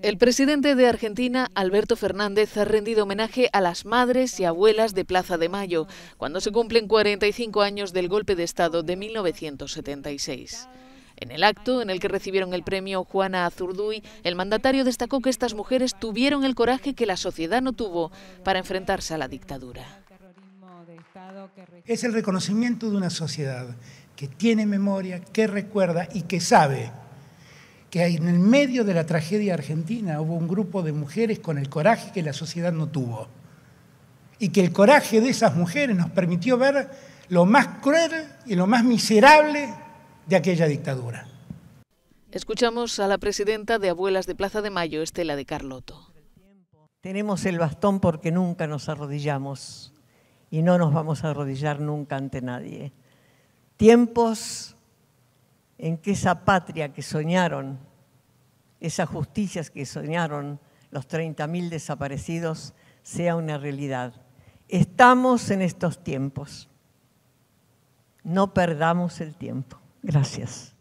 El presidente de Argentina, Alberto Fernández, ha rendido homenaje a las madres y abuelas de Plaza de Mayo, cuando se cumplen 45 años del golpe de Estado de 1976. En el acto, en el que recibieron el premio Juana Azurduy, el mandatario destacó que estas mujeres tuvieron el coraje que la sociedad no tuvo para enfrentarse a la dictadura. Es el reconocimiento de una sociedad que tiene memoria, que recuerda y que sabe que en el medio de la tragedia argentina hubo un grupo de mujeres con el coraje que la sociedad no tuvo. Y que el coraje de esas mujeres nos permitió ver lo más cruel y lo más miserable de aquella dictadura. Escuchamos a la presidenta de Abuelas de Plaza de Mayo, Estela de Carlotto. Tenemos el bastón porque nunca nos arrodillamos y no nos vamos a arrodillar nunca ante nadie. Tiempos en que esa patria que soñaron, esas justicias que soñaron los 30.000 desaparecidos, sea una realidad. Estamos en estos tiempos. No perdamos el tiempo. Gracias.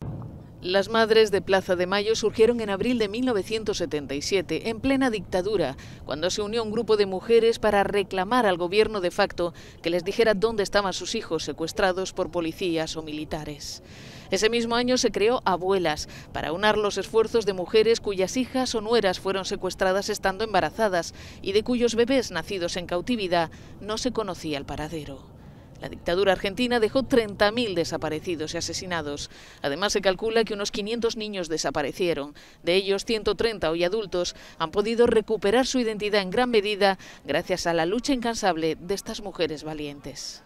Las madres de Plaza de Mayo surgieron en abril de 1977, en plena dictadura, cuando se unió un grupo de mujeres para reclamar al gobierno de facto que les dijera dónde estaban sus hijos secuestrados por policías o militares. Ese mismo año se creó Abuelas, para unar los esfuerzos de mujeres cuyas hijas o nueras fueron secuestradas estando embarazadas y de cuyos bebés nacidos en cautividad no se conocía el paradero. La dictadura argentina dejó 30.000 desaparecidos y asesinados. Además, se calcula que unos 500 niños desaparecieron. De ellos, 130 hoy adultos han podido recuperar su identidad en gran medida gracias a la lucha incansable de estas mujeres valientes.